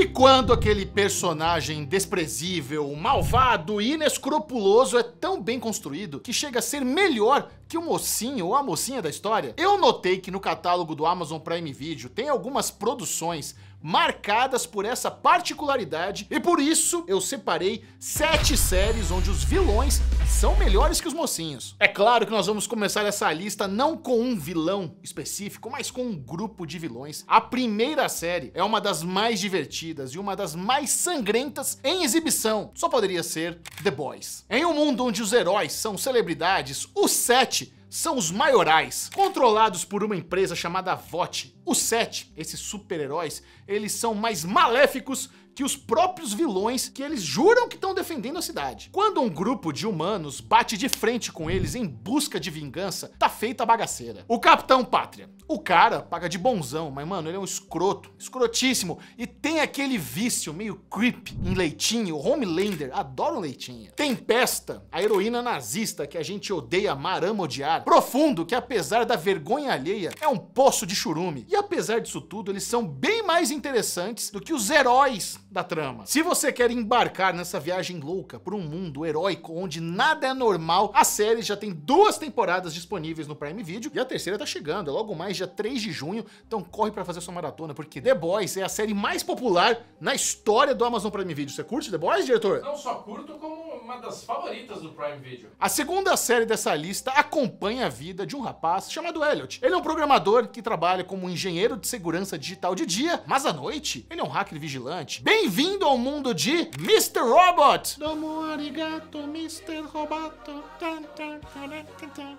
E quando aquele personagem desprezível, malvado e inescrupuloso é tão bem construído que chega a ser melhor que o mocinho ou a mocinha da história, eu notei que no catálogo do Amazon Prime Video tem algumas produções marcadas por essa particularidade e por isso eu separei sete séries onde os vilões são melhores que os mocinhos. É claro que nós vamos começar essa lista não com um vilão específico, mas com um grupo de vilões. A primeira série é uma das mais divertidas e uma das mais sangrentas em exibição. Só poderia ser The Boys. Em um mundo onde os heróis são celebridades, o Sete são os maiorais, controlados por uma empresa chamada VOT. Os sete, esses super-heróis, eles são mais maléficos que os próprios vilões que eles juram que estão defendendo a cidade. Quando um grupo de humanos bate de frente com eles em busca de vingança, tá feita a bagaceira. O Capitão Pátria. O cara paga de bonzão, mas mano, ele é um escroto, escrotíssimo e tem aquele vício meio creep em leitinho, Homelander, adoro leitinho. Tempesta, a heroína nazista que a gente odeia amar, ama odiar. Profundo, que apesar da vergonha alheia, é um poço de churume. E apesar disso tudo, eles são bem mais interessantes do que os heróis da trama. Se você quer embarcar nessa viagem louca por um mundo heróico onde nada é normal, a série já tem duas temporadas disponíveis no Prime Video e a terceira tá chegando, é logo mais dia 3 de junho, então corre para fazer sua maratona, porque The Boys é a série mais popular na história do Amazon Prime Video. Você curte The Boys, diretor? Não só curto, como uma das favoritas do Prime Video. A segunda série dessa lista acompanha a vida de um rapaz chamado Elliot. Ele é um programador que trabalha como engenheiro de segurança digital de dia, mas à noite ele é um hacker vigilante, bem Bem-vindo ao mundo de Mr. Robot! Domo arigato, Mr. Roboto.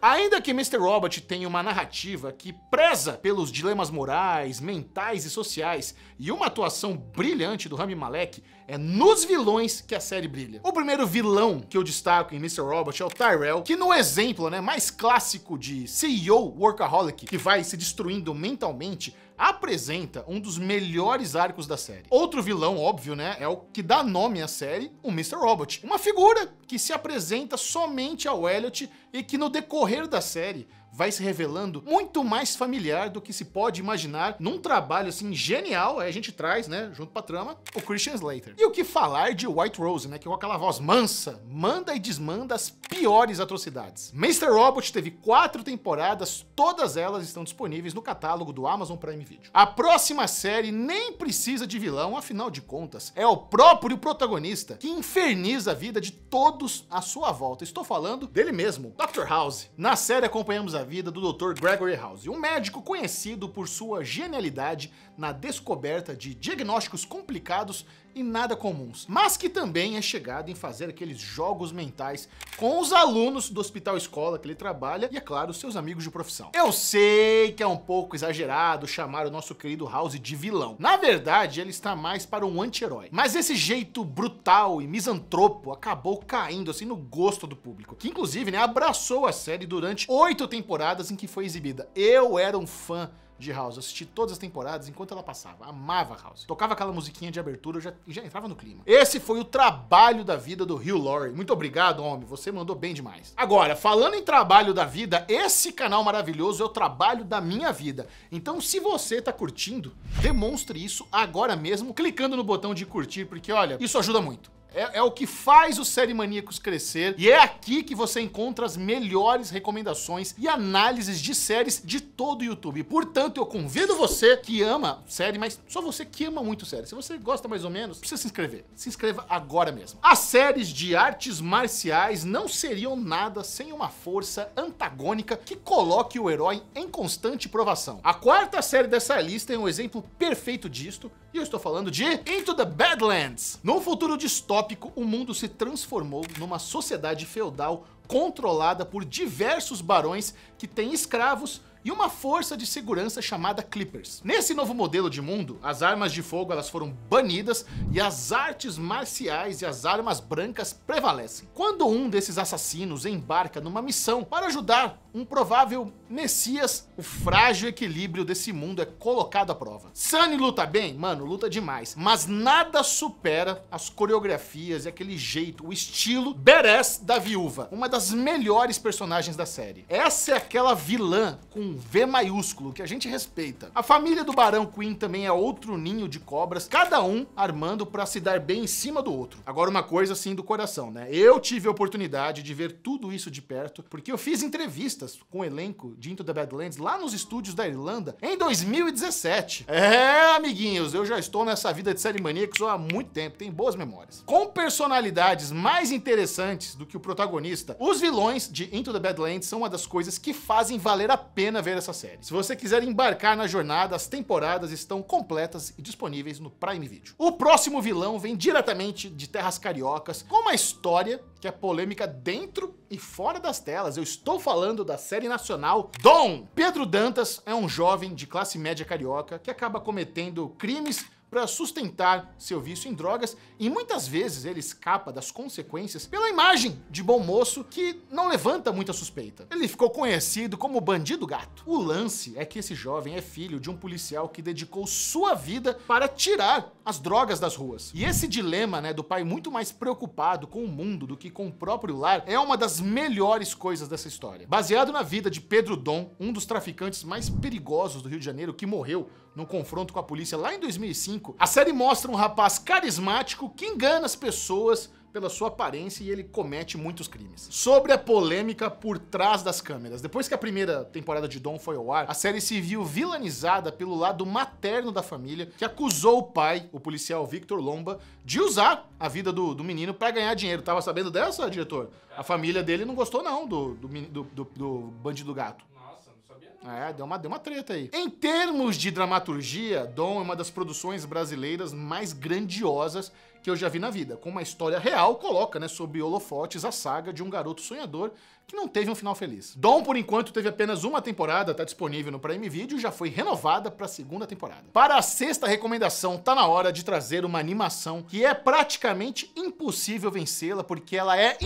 Ainda que Mr. Robot tenha uma narrativa que preza pelos dilemas morais, mentais e sociais, e uma atuação brilhante do Rami Malek, é nos vilões que a série brilha. O primeiro vilão que eu destaco em Mr. Robot é o Tyrell, que no exemplo né, mais clássico de CEO workaholic, que vai se destruindo mentalmente, apresenta um dos melhores arcos da série. Outro vilão, óbvio, né, é o que dá nome à série, o Mr. Robot. Uma figura que se apresenta somente ao Elliot e que no decorrer da série vai se revelando muito mais familiar do que se pode imaginar num trabalho assim genial. Aí a gente traz, né, junto pra trama, o Christian Slater. E o que falar de White Rose, né, que com aquela voz mansa, manda e desmanda as piores atrocidades. Mr. Robot teve quatro temporadas, todas elas estão disponíveis no catálogo do Amazon Prime Video. A próxima série nem precisa de vilão, afinal de contas, é o próprio protagonista que inferniza a vida de todos à sua volta. Estou falando dele mesmo, Dr. House. Na série acompanhamos a vida do Dr. Gregory House, um médico conhecido por sua genialidade na descoberta de diagnósticos complicados e nada comuns, mas que também é chegado em fazer aqueles jogos mentais com os alunos do hospital escola que ele trabalha e, é claro, seus amigos de profissão. Eu sei que é um pouco exagerado chamar o nosso querido House de vilão. Na verdade, ele está mais para um anti-herói. Mas esse jeito brutal e misantropo acabou caindo assim no gosto do público, que inclusive né, abraçou a série durante oito temporadas em que foi exibida. Eu era um fã de House. Eu assisti todas as temporadas enquanto ela passava. Amava House. Tocava aquela musiquinha de abertura, eu já, já entrava no clima. Esse foi o trabalho da vida do Hugh Laurie. Muito obrigado, homem. Você mandou bem demais. Agora, falando em trabalho da vida, esse canal maravilhoso é o trabalho da minha vida. Então, se você tá curtindo, demonstre isso agora mesmo, clicando no botão de curtir, porque olha, isso ajuda muito. É, é, o que faz os Série Maníacos crescer e é aqui que você encontra as melhores recomendações e análises de séries de todo o YouTube. Portanto, eu convido você que ama série, mas só você que ama muito série. Se você gosta mais ou menos, precisa se inscrever. Se inscreva agora mesmo. As séries de artes marciais não seriam nada sem uma força antagônica que coloque o herói em constante provação. A quarta série dessa lista é um exemplo perfeito disto e eu estou falando de Into the Badlands. Num futuro distópico o mundo se transformou numa sociedade feudal controlada por diversos barões que têm escravos e uma força de segurança chamada Clippers. Nesse novo modelo de mundo, as armas de fogo elas foram banidas e as artes marciais e as armas brancas prevalecem. Quando um desses assassinos embarca numa missão para ajudar um provável messias, o frágil equilíbrio desse mundo é colocado à prova. Sunny luta bem? Mano, luta demais. Mas nada supera as coreografias e aquele jeito, o estilo badass da viúva. Uma das melhores personagens da série. Essa é aquela vilã com V maiúsculo que a gente respeita. A família do Barão Queen também é outro ninho de cobras, cada um armando para se dar bem em cima do outro. Agora uma coisa assim do coração, né? Eu tive a oportunidade de ver tudo isso de perto porque eu fiz entrevista entrevistas com o elenco de Into the Badlands lá nos estúdios da Irlanda em 2017. É, amiguinhos, eu já estou nessa vida de série maníacos há muito tempo, tem boas memórias. Com personalidades mais interessantes do que o protagonista, os vilões de Into the Badlands são uma das coisas que fazem valer a pena ver essa série. Se você quiser embarcar na jornada, as temporadas estão completas e disponíveis no Prime Video. O próximo vilão vem diretamente de terras cariocas, com uma história que é polêmica dentro e fora das telas, eu estou falando da série nacional Dom. Pedro Dantas é um jovem de classe média carioca que acaba cometendo crimes para sustentar seu vício em drogas e muitas vezes ele escapa das consequências pela imagem de bom moço que não levanta muita suspeita. Ele ficou conhecido como bandido gato. O lance é que esse jovem é filho de um policial que dedicou sua vida para tirar as drogas das ruas. E esse dilema, né, do pai muito mais preocupado com o mundo do que com o próprio lar é uma das melhores coisas dessa história. Baseado na vida de Pedro Dom, um dos traficantes mais perigosos do Rio de Janeiro que morreu num confronto com a polícia lá em 2005, 5. A série mostra um rapaz carismático que engana as pessoas pela sua aparência e ele comete muitos crimes. Sobre a polêmica por trás das câmeras, depois que a primeira temporada de Dom foi ao ar, a série se viu vilanizada pelo lado materno da família, que acusou o pai, o policial Victor Lomba, de usar a vida do, do menino para ganhar dinheiro. Tava sabendo dessa, diretor? A família dele não gostou não do, do, do, do, do bandido gato. É, deu uma, deu uma treta aí. Em termos de dramaturgia, Dom é uma das produções brasileiras mais grandiosas que eu já vi na vida. Com uma história real, coloca, né, sob holofotes a saga de um garoto sonhador que não teve um final feliz. Dom, por enquanto, teve apenas uma temporada, está disponível no Prime Video e já foi renovada para segunda temporada. Para a sexta recomendação, tá na hora de trazer uma animação que é praticamente impossível vencê-la porque ela é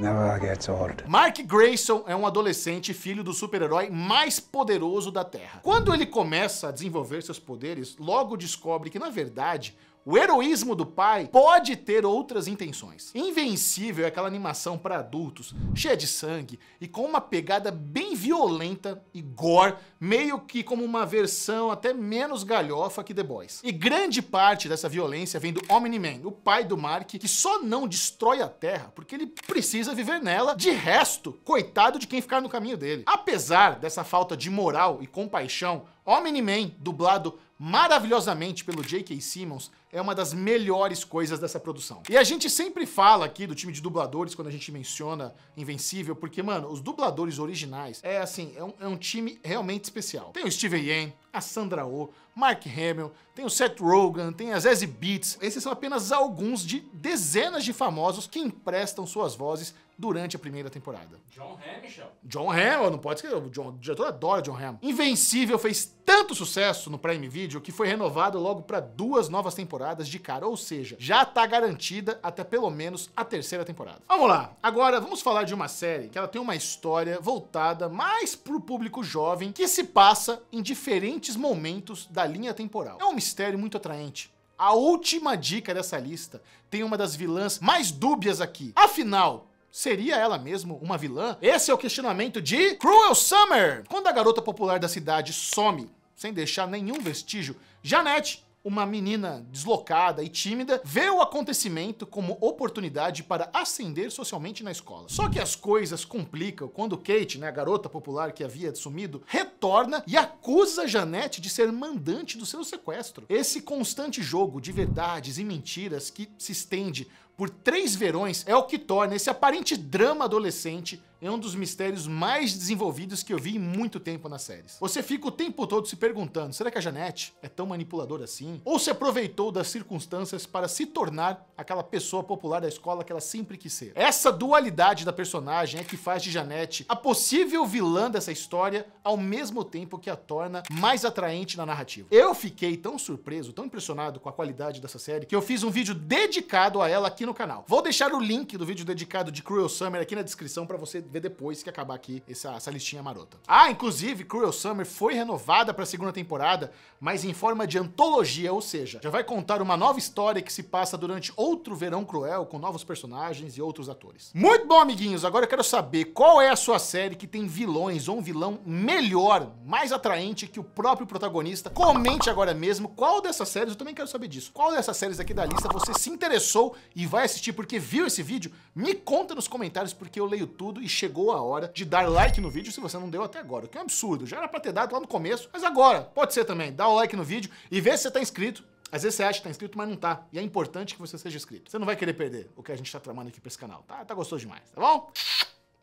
Never gets old. Mark Grayson é um adolescente filho do super-herói mais poderoso da Terra. Quando ele começa a desenvolver seus poderes, logo descobre que, na verdade, o heroísmo do pai pode ter outras intenções. Invencível é aquela animação para adultos, cheia de sangue e com uma pegada bem violenta e gore, meio que como uma versão até menos galhofa que The Boys. E grande parte dessa violência vem do Omni-Man, o pai do Mark, que só não destrói a Terra porque ele precisa viver nela. De resto, coitado de quem ficar no caminho dele. Apesar dessa falta de moral e compaixão, Omni-Man, dublado maravilhosamente pelo J.K. Simmons, é uma das melhores coisas dessa produção. E a gente sempre fala aqui do time de dubladores quando a gente menciona Invencível, porque, mano, os dubladores originais é assim, é um, é um time realmente especial. Tem o Steven Yeun, a Sandra Oh, Mark Hamill, tem o Seth Rogen, tem as Zazie Beats. Esses são apenas alguns de dezenas de famosos que emprestam suas vozes durante a primeira temporada. John Hamm, John Hamm, não pode esquecer, o, John, o diretor adora John Hamm. Invencível fez tanto sucesso no Prime Video que foi renovado logo para duas novas temporadas temporadas de cara, ou seja, já tá garantida até pelo menos a terceira temporada. Vamos lá, agora vamos falar de uma série que ela tem uma história voltada mais pro público jovem que se passa em diferentes momentos da linha temporal. É um mistério muito atraente. A última dica dessa lista tem uma das vilãs mais dúbias aqui. Afinal, Seria ela mesmo uma vilã? Esse é o questionamento de Cruel Summer! Quando a garota popular da cidade some, sem deixar nenhum vestígio, Janet uma menina deslocada e tímida, vê o acontecimento como oportunidade para ascender socialmente na escola. Só que as coisas complicam quando Kate, né, a garota popular que havia sumido, retorna e acusa Janete de ser mandante do seu sequestro. Esse constante jogo de verdades e mentiras que se estende por três verões é o que torna esse aparente drama adolescente é um dos mistérios mais desenvolvidos que eu vi em muito tempo nas séries. Você fica o tempo todo se perguntando, será que a Janete é tão manipuladora assim? Ou se aproveitou das circunstâncias para se tornar aquela pessoa popular da escola que ela sempre quis ser? Essa dualidade da personagem é que faz de Janete a possível vilã dessa história, ao mesmo tempo que a torna mais atraente na narrativa. Eu fiquei tão surpreso, tão impressionado com a qualidade dessa série, que eu fiz um vídeo dedicado a ela aqui no canal. Vou deixar o link do vídeo dedicado de Cruel Summer aqui na descrição para você ver depois que acabar aqui essa, essa listinha marota. Ah, inclusive, Cruel Summer foi renovada para a segunda temporada, mas em forma de antologia, ou seja, já vai contar uma nova história que se passa durante outro verão cruel com novos personagens e outros atores. Muito bom, amiguinhos! Agora eu quero saber qual é a sua série que tem vilões ou um vilão melhor, mais atraente que o próprio protagonista. Comente agora mesmo qual dessas séries, eu também quero saber disso, qual dessas séries aqui da lista você se interessou e vai assistir porque viu esse vídeo? Me conta nos comentários porque eu leio tudo e chegou a hora de dar like no vídeo se você não deu até agora, o que é um absurdo. Já era pra ter dado lá no começo, mas agora pode ser também. Dá o like no vídeo e vê se você tá inscrito. Às vezes você acha que tá inscrito, mas não tá. E é importante que você seja inscrito. Você não vai querer perder o que a gente tá tramando aqui pra esse canal, tá? Tá gostoso demais, tá bom?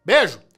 Beijo!